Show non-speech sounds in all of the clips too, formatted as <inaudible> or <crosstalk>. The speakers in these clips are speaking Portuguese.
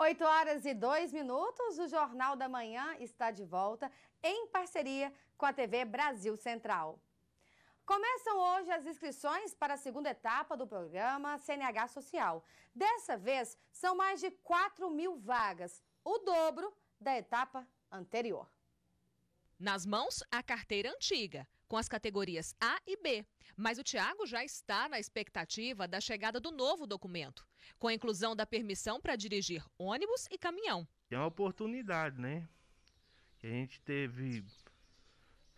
8 horas e 2 minutos, o Jornal da Manhã está de volta em parceria com a TV Brasil Central. Começam hoje as inscrições para a segunda etapa do programa CNH Social. Dessa vez, são mais de 4 mil vagas, o dobro da etapa anterior. Nas mãos, a carteira antiga, com as categorias A e B. Mas o Tiago já está na expectativa da chegada do novo documento, com a inclusão da permissão para dirigir ônibus e caminhão. É uma oportunidade, né? Que a gente teve.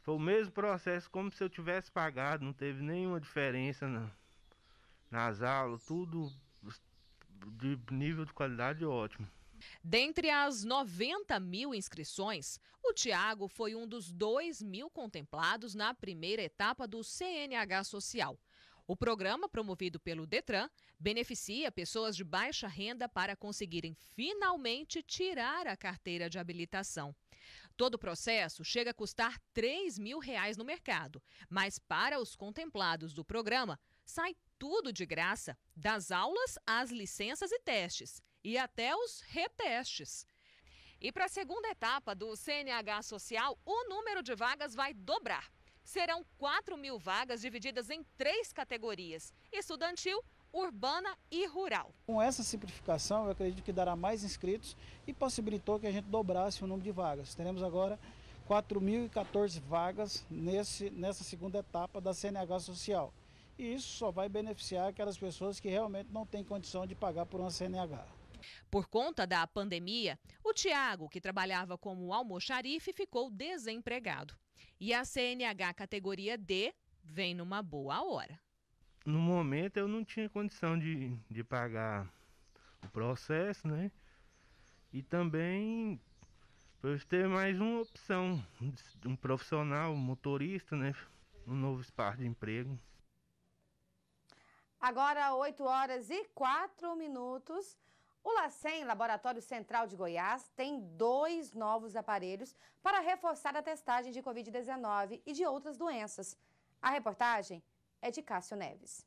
Foi o mesmo processo como se eu tivesse pagado, não teve nenhuma diferença na... nas aulas, tudo de nível de qualidade ótimo. Dentre as 90 mil inscrições, o Tiago foi um dos 2 mil contemplados na primeira etapa do CNH Social. O programa, promovido pelo Detran, beneficia pessoas de baixa renda para conseguirem finalmente tirar a carteira de habilitação. Todo o processo chega a custar 3 mil reais no mercado, mas para os contemplados do programa, sai tudo de graça, das aulas às licenças e testes e até os retestes. E para a segunda etapa do CNH Social, o número de vagas vai dobrar. Serão 4 mil vagas divididas em três categorias: estudantil, urbana e rural. Com essa simplificação, eu acredito que dará mais inscritos e possibilitou que a gente dobrasse o número de vagas. Teremos agora 4.014 vagas nesse, nessa segunda etapa da CNH Social. E isso só vai beneficiar aquelas pessoas que realmente não têm condição de pagar por uma CNH. Por conta da pandemia, o Tiago, que trabalhava como almoxarife, ficou desempregado. E a CNH categoria D vem numa boa hora. No momento eu não tinha condição de, de pagar o processo, né? E também para eu ter mais uma opção, um profissional, um motorista, né? Um novo espaço de emprego. Agora 8 horas e 4 minutos. O LACEN, Laboratório Central de Goiás, tem dois novos aparelhos para reforçar a testagem de Covid-19 e de outras doenças. A reportagem é de Cássio Neves.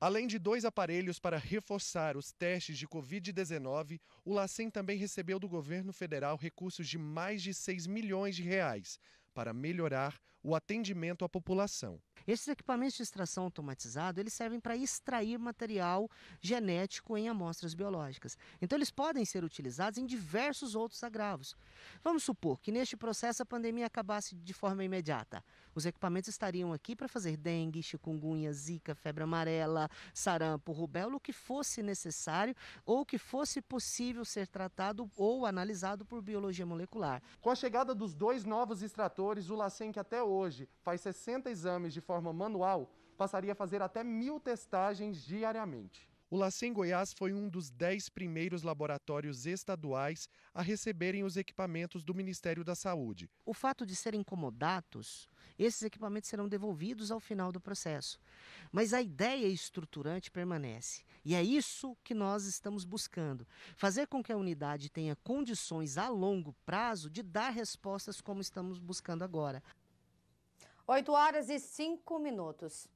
Além de dois aparelhos para reforçar os testes de Covid-19, o LACEN também recebeu do governo federal recursos de mais de 6 milhões de reais para melhorar o atendimento à população. Esses equipamentos de extração automatizado, eles servem para extrair material genético em amostras biológicas. Então eles podem ser utilizados em diversos outros agravos. Vamos supor que neste processo a pandemia acabasse de forma imediata. Os equipamentos estariam aqui para fazer dengue, chikungunya, zika, febre amarela, sarampo, rubéola, o que fosse necessário ou que fosse possível ser tratado ou analisado por biologia molecular. Com a chegada dos dois novos extratores, o LACEN que até hoje hoje faz 60 exames de forma manual, passaria a fazer até mil testagens diariamente. O Lacem Goiás foi um dos dez primeiros laboratórios estaduais a receberem os equipamentos do Ministério da Saúde. O fato de serem comodatos, esses equipamentos serão devolvidos ao final do processo. Mas a ideia estruturante permanece. E é isso que nós estamos buscando: fazer com que a unidade tenha condições a longo prazo de dar respostas como estamos buscando agora. 8 horas e 5 minutos.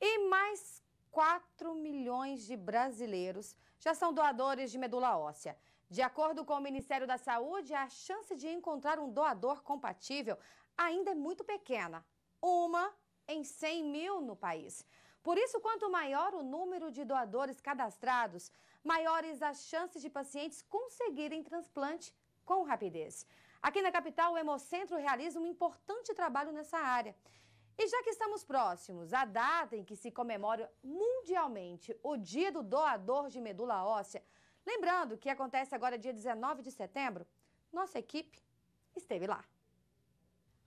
E mais 4 milhões de brasileiros já são doadores de medula óssea. De acordo com o Ministério da Saúde, a chance de encontrar um doador compatível ainda é muito pequena. Uma em 100 mil no país. Por isso, quanto maior o número de doadores cadastrados, maiores as chances de pacientes conseguirem transplante com rapidez. Aqui na capital, o Hemocentro realiza um importante trabalho nessa área. E já que estamos próximos à data em que se comemora mundialmente o Dia do Doador de Medula Óssea, lembrando que acontece agora dia 19 de setembro, nossa equipe esteve lá.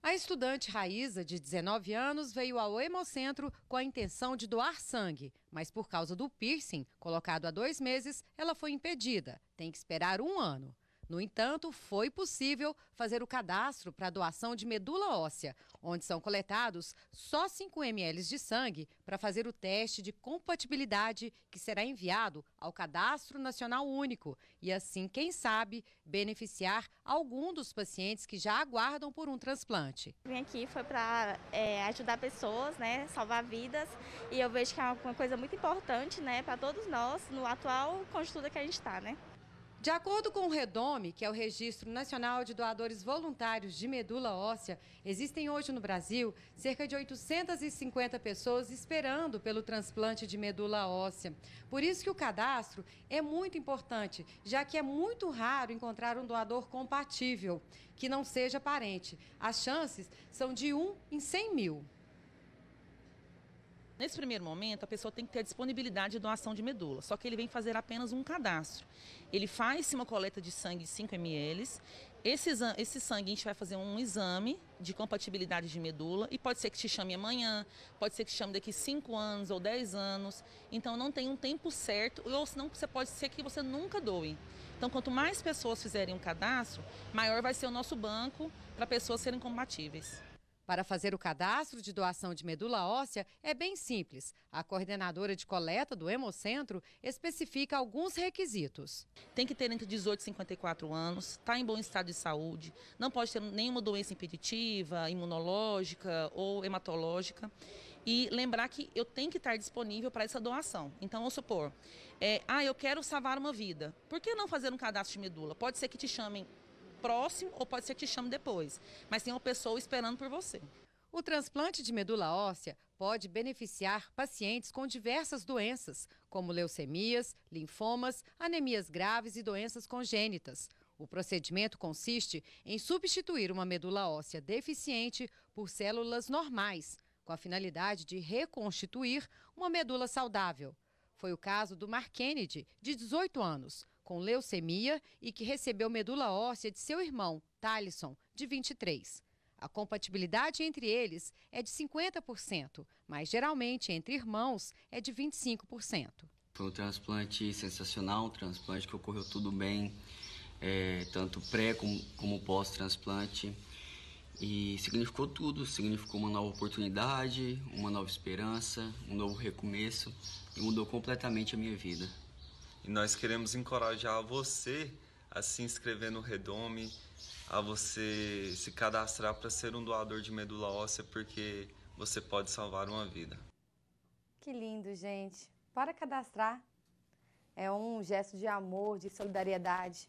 A estudante Raíza, de 19 anos, veio ao Hemocentro com a intenção de doar sangue, mas por causa do piercing, colocado há dois meses, ela foi impedida. Tem que esperar um ano. No entanto, foi possível fazer o cadastro para doação de medula óssea, onde são coletados só 5 ml de sangue para fazer o teste de compatibilidade que será enviado ao Cadastro Nacional Único e assim, quem sabe, beneficiar algum dos pacientes que já aguardam por um transplante. Vim aqui foi para é, ajudar pessoas, né, salvar vidas e eu vejo que é uma coisa muito importante, né, para todos nós no atual conjuntura que a gente está, né. De acordo com o Redome, que é o Registro Nacional de Doadores Voluntários de Medula Óssea, existem hoje no Brasil cerca de 850 pessoas esperando pelo transplante de medula óssea. Por isso que o cadastro é muito importante, já que é muito raro encontrar um doador compatível, que não seja parente. As chances são de 1 em 100 mil. Nesse primeiro momento, a pessoa tem que ter a disponibilidade de doação de medula, só que ele vem fazer apenas um cadastro. Ele faz uma coleta de sangue de 5 ml, esse, esse, sangue a gente vai fazer um exame de compatibilidade de medula e pode ser que te chame amanhã, pode ser que te chame daqui 5 anos ou 10 anos, então não tem um tempo certo, ou senão você pode ser que você nunca doe. Então, quanto mais pessoas fizerem um cadastro, maior vai ser o nosso banco para pessoas serem compatíveis. Para fazer o cadastro de doação de medula óssea é bem simples. A coordenadora de coleta do Hemocentro especifica alguns requisitos. Tem que ter entre 18 e 54 anos, está em bom estado de saúde, não pode ter nenhuma doença impeditiva, imunológica ou hematológica. E lembrar que eu tenho que estar disponível para essa doação. Então, vamos supor, é, ah, eu quero salvar uma vida. Por que não fazer um cadastro de medula? Pode ser que te chamem próximo ou pode ser que te chame depois. Mas tem uma pessoa esperando por você. O transplante de medula óssea pode beneficiar pacientes com diversas doenças, como leucemias, linfomas, anemias graves e doenças congênitas. O procedimento consiste em substituir uma medula óssea deficiente por células normais, com a finalidade de reconstituir uma medula saudável. Foi o caso do Mark Kennedy, de 18 anos com leucemia e que recebeu medula óssea de seu irmão, Talisson, de 23. A compatibilidade entre eles é de 50%, mas geralmente entre irmãos é de 25%. Foi um transplante sensacional, um transplante que ocorreu tudo bem, é, tanto pré como, como pós-transplante. E significou tudo, significou uma nova oportunidade, uma nova esperança, um novo recomeço e mudou completamente a minha vida. E nós queremos encorajar você a se inscrever no Redome, a você se cadastrar para ser um doador de medula óssea, porque você pode salvar uma vida. Que lindo, gente. Para cadastrar. É um gesto de amor, de solidariedade.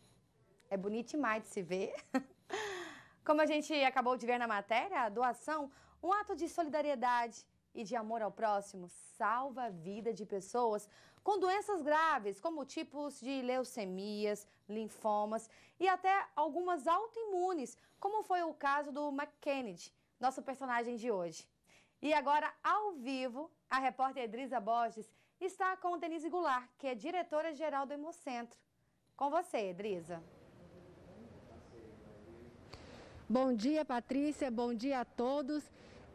É bonito demais de se ver. <laughs> Como a gente acabou de ver na matéria, a doação, um ato de solidariedade e de amor ao próximo salva a vida de pessoas com doenças graves, como tipos de leucemias, linfomas e até algumas autoimunes, como foi o caso do McKennedy, nosso personagem de hoje. E agora, ao vivo, a repórter Edrisa Borges está com Denise Goulart, que é diretora-geral do Hemocentro. Com você, Edrisa. Bom dia, Patrícia. Bom dia a todos.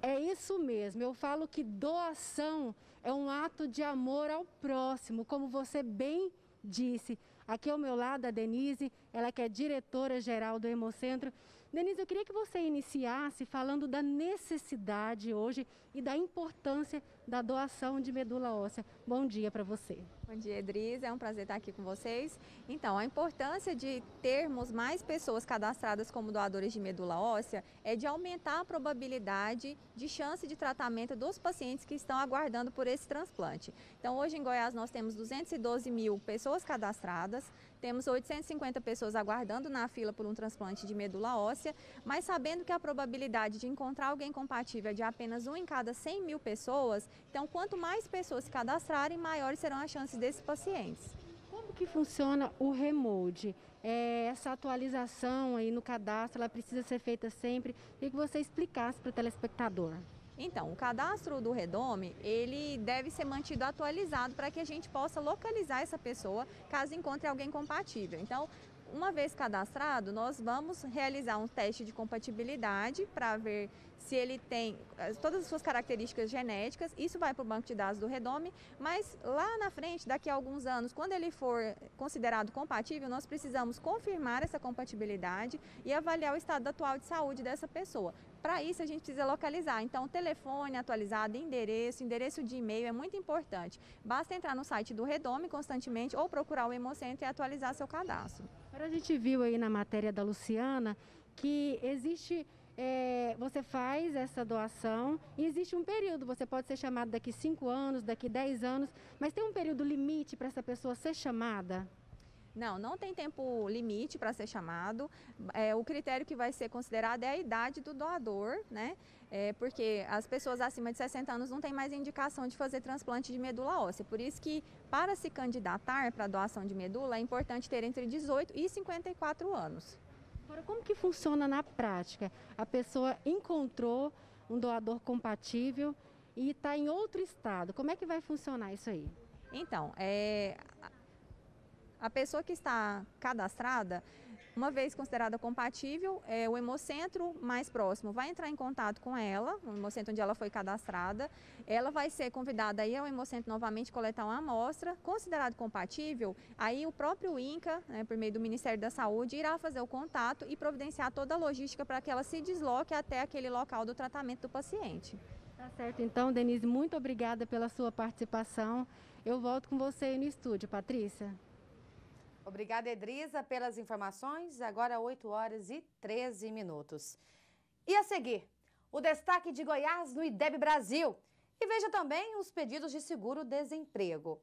É isso mesmo. Eu falo que doação é um ato de amor ao próximo, como você bem disse. Aqui ao meu lado a Denise, ela que é diretora geral do Hemocentro. Denise, eu queria que você iniciasse falando da necessidade hoje e da importância da doação de medula óssea. Bom dia para você. Bom dia, Edris. É um prazer estar aqui com vocês. Então, a importância de termos mais pessoas cadastradas como doadores de medula óssea é de aumentar a probabilidade de chance de tratamento dos pacientes que estão aguardando por esse transplante. Então, hoje em Goiás nós temos 212 mil pessoas cadastradas, temos 850 pessoas aguardando na fila por um transplante de medula óssea, mas sabendo que a probabilidade de encontrar alguém compatível é de apenas um em cada 100 mil pessoas, então quanto mais pessoas se cadastrarem, maiores serão as chances desses pacientes. Como que funciona o remote? É, essa atualização aí no cadastro, ela precisa ser feita sempre. E que você explicasse para o telespectador. Então, o cadastro do Redome, ele deve ser mantido atualizado para que a gente possa localizar essa pessoa caso encontre alguém compatível. Então, uma vez cadastrado, nós vamos realizar um teste de compatibilidade para ver se ele tem eh, todas as suas características genéticas. Isso vai para o banco de dados do Redome, mas lá na frente, daqui a alguns anos, quando ele for considerado compatível, nós precisamos confirmar essa compatibilidade e avaliar o estado atual de saúde dessa pessoa. Para isso, a gente precisa localizar. Então, telefone atualizado, endereço, endereço de e-mail é muito importante. Basta entrar no site do Redome constantemente ou procurar o Hemocentro e atualizar seu cadastro. Agora, a gente viu aí na matéria da Luciana que existe. É, você faz essa doação e existe um período, você pode ser chamado daqui 5 anos, daqui 10 anos, mas tem um período limite para essa pessoa ser chamada? Não, não tem tempo limite para ser chamado. É, o critério que vai ser considerado é a idade do doador, né? É, porque as pessoas acima de 60 anos não têm mais indicação de fazer transplante de medula óssea. Por isso que, para se candidatar para doação de medula, é importante ter entre 18 e 54 anos. Agora, como que funciona na prática? A pessoa encontrou um doador compatível e está em outro estado. Como é que vai funcionar isso aí? Então, é, a pessoa que está cadastrada, uma vez considerada compatível, é, o hemocentro mais próximo vai entrar em contato com ela, o hemocentro onde ela foi cadastrada. Ela vai ser convidada aí ao hemocentro novamente coletar uma amostra. Considerado compatível, aí o próprio INCA, né, por meio do Ministério da Saúde, irá fazer o contato e providenciar toda a logística para que ela se desloque até aquele local do tratamento do paciente. Tá certo, então, Denise, muito obrigada pela sua participação. Eu volto com você aí no estúdio, Patrícia. Obrigada, Edriza, pelas informações. Agora 8 horas e 13 minutos. E a seguir, o destaque de Goiás no IDEB Brasil. E veja também os pedidos de seguro-desemprego.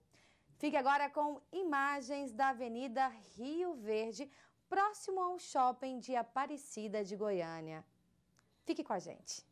Fique agora com imagens da Avenida Rio Verde, próximo ao shopping de Aparecida de Goiânia. Fique com a gente.